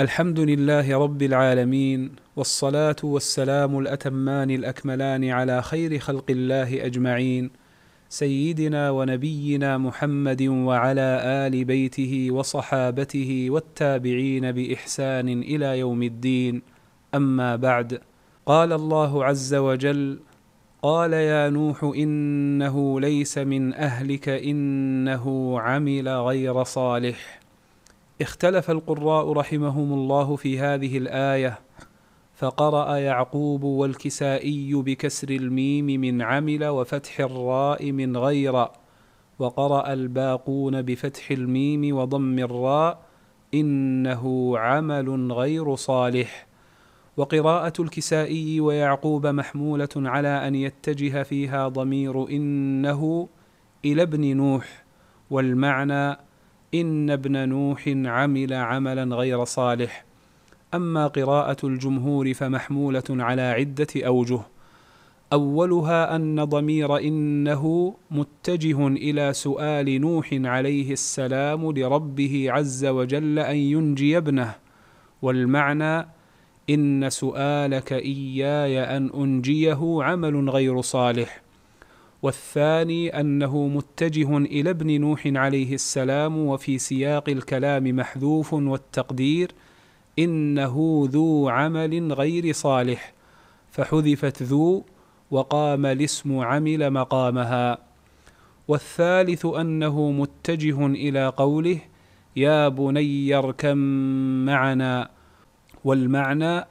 الحمد لله رب العالمين والصلاة والسلام الأتمان الأكملان على خير خلق الله أجمعين سيدنا ونبينا محمد وعلى آل بيته وصحابته والتابعين بإحسان إلى يوم الدين أما بعد قال الله عز وجل قال يا نوح إنه ليس من أهلك إنه عمل غير صالح اختلف القراء رحمهم الله في هذه الايه فقرا يعقوب والكسائي بكسر الميم من عمل وفتح الراء من غير وقرا الباقون بفتح الميم وضم الراء انه عمل غير صالح وقراءه الكسائي ويعقوب محموله على ان يتجه فيها ضمير انه الى ابن نوح والمعنى إن ابن نوح عمل عملا غير صالح أما قراءة الجمهور فمحمولة على عدة أوجه أولها أن ضمير إنه متجه إلى سؤال نوح عليه السلام لربه عز وجل أن ينجي ابنه والمعنى إن سؤالك إياي أن أنجيه عمل غير صالح والثاني انه متجه الى ابن نوح عليه السلام وفي سياق الكلام محذوف والتقدير انه ذو عمل غير صالح فحذفت ذو وقام الاسم عمل مقامها والثالث انه متجه الى قوله يا بني اركم معنا والمعنى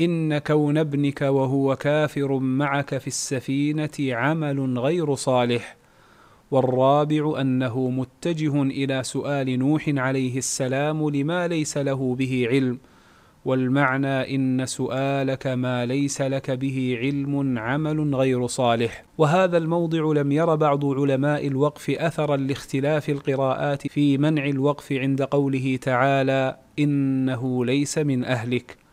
إن كون ابنك وهو كافر معك في السفينة عمل غير صالح والرابع أنه متجه إلى سؤال نوح عليه السلام لما ليس له به علم والمعنى إن سؤالك ما ليس لك به علم عمل غير صالح وهذا الموضع لم ير بعض علماء الوقف أثرا لاختلاف القراءات في منع الوقف عند قوله تعالى إنه ليس من أهلك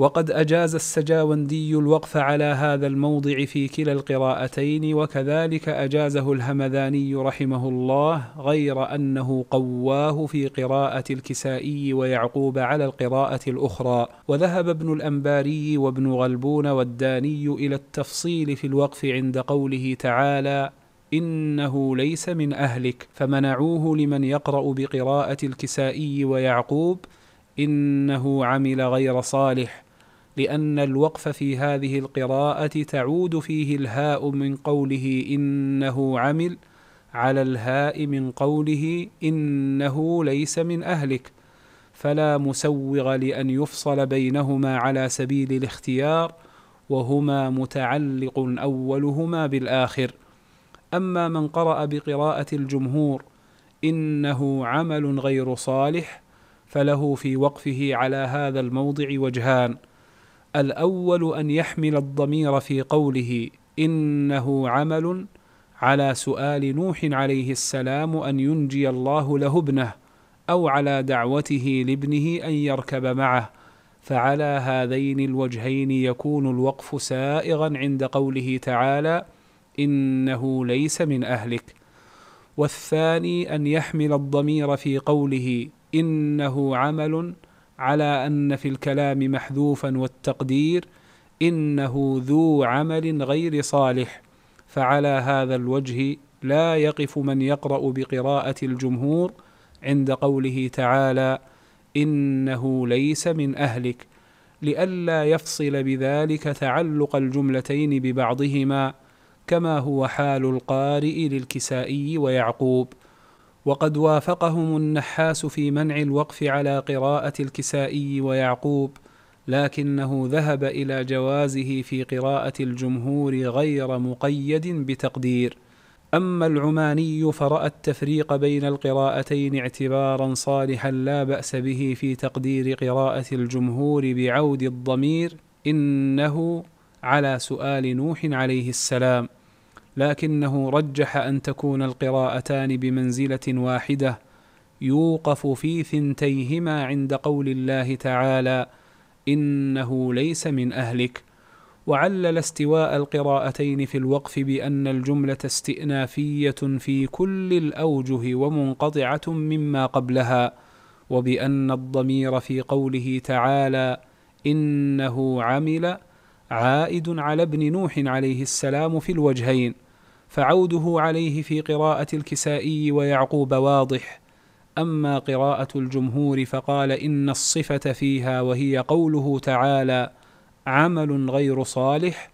وقد أجاز السجاوندي الوقف على هذا الموضع في كلا القراءتين وكذلك أجازه الهمذاني رحمه الله غير أنه قواه في قراءة الكسائي ويعقوب على القراءة الأخرى وذهب ابن الأنباري وابن غلبون والداني إلى التفصيل في الوقف عند قوله تعالى انه ليس من اهلك فمنعوه لمن يقرا بقراءه الكسائي ويعقوب انه عمل غير صالح لأن الوقف في هذه القراءة تعود فيه الهاء من قوله إنه عمل على الهاء من قوله إنه ليس من أهلك فلا مسوغ لأن يفصل بينهما على سبيل الاختيار وهما متعلق أولهما بالآخر أما من قرأ بقراءة الجمهور إنه عمل غير صالح فله في وقفه على هذا الموضع وجهان الاول ان يحمل الضمير في قوله انه عمل على سؤال نوح عليه السلام ان ينجي الله له ابنه او على دعوته لابنه ان يركب معه فعلى هذين الوجهين يكون الوقف سائغا عند قوله تعالى انه ليس من اهلك والثاني ان يحمل الضمير في قوله انه عمل على أن في الكلام محذوفا والتقدير إنه ذو عمل غير صالح فعلى هذا الوجه لا يقف من يقرأ بقراءة الجمهور عند قوله تعالى إنه ليس من أهلك لئلا يفصل بذلك تعلق الجملتين ببعضهما كما هو حال القارئ للكسائي ويعقوب وقد وافقهم النحاس في منع الوقف على قراءة الكسائي ويعقوب لكنه ذهب إلى جوازه في قراءة الجمهور غير مقيد بتقدير أما العماني فرأى التفريق بين القراءتين اعتبارا صالحا لا بأس به في تقدير قراءة الجمهور بعود الضمير إنه على سؤال نوح عليه السلام لكنه رجح أن تكون القراءتان بمنزلة واحدة يوقف في ثنتيهما عند قول الله تعالى: إنه ليس من أهلك، وعلل استواء القراءتين في الوقف بأن الجملة استئنافية في كل الأوجه ومنقطعة مما قبلها، وبأن الضمير في قوله تعالى: إنه عمل عائد على ابن نوح عليه السلام في الوجهين فعوده عليه في قراءة الكسائي ويعقوب واضح أما قراءة الجمهور فقال إن الصفة فيها وهي قوله تعالى عمل غير صالح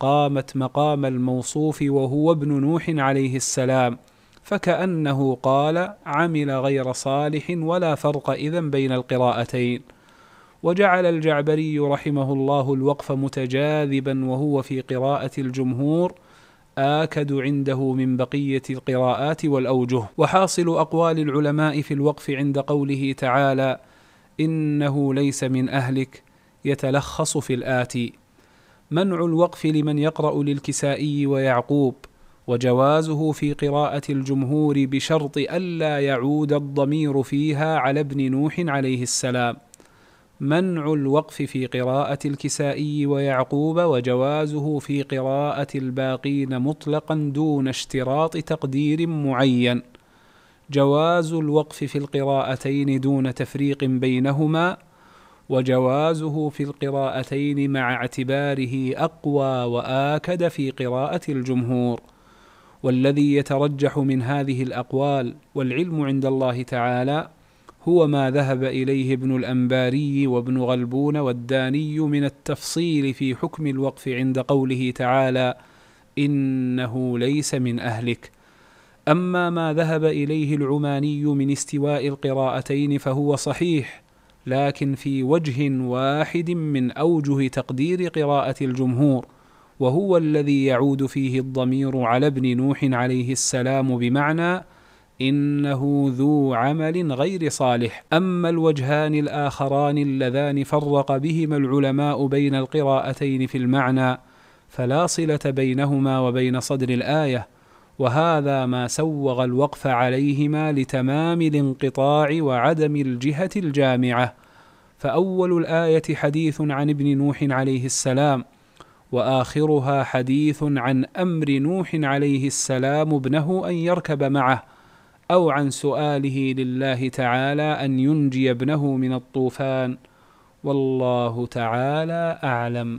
قامت مقام الموصوف وهو ابن نوح عليه السلام فكأنه قال عمل غير صالح ولا فرق إذا بين القراءتين وجعل الجعبري رحمه الله الوقف متجاذبا وهو في قراءة الجمهور آكد عنده من بقية القراءات والأوجه وحاصل أقوال العلماء في الوقف عند قوله تعالى إنه ليس من أهلك يتلخص في الآتي منع الوقف لمن يقرأ للكسائي ويعقوب وجوازه في قراءة الجمهور بشرط ألا يعود الضمير فيها على ابن نوح عليه السلام منع الوقف في قراءة الكسائي ويعقوب وجوازه في قراءة الباقين مطلقا دون اشتراط تقدير معين. جواز الوقف في القراءتين دون تفريق بينهما وجوازه في القراءتين مع اعتباره اقوى واكد في قراءه الجمهور والذي يترجح من هذه الاقوال والعلم عند الله تعالى هو ما ذهب إليه ابن الأنباري وابن غلبون والداني من التفصيل في حكم الوقف عند قوله تعالى: إنه ليس من أهلك. أما ما ذهب إليه العماني من استواء القراءتين فهو صحيح، لكن في وجه واحد من أوجه تقدير قراءة الجمهور، وهو الذي يعود فيه الضمير على ابن نوح عليه السلام بمعنى: إنه ذو عمل غير صالح أما الوجهان الآخران اللذان فرق بهما العلماء بين القراءتين في المعنى فلا صلة بينهما وبين صدر الآية وهذا ما سوغ الوقف عليهما لتمام الانقطاع وعدم الجهة الجامعة فأول الآية حديث عن ابن نوح عليه السلام واخرها حديث عن امر نوح عليه السلام ابنه ان يركب معه أو عن سؤاله لله تعالى أن ينجي ابنه من الطوفان والله تعالى أعلم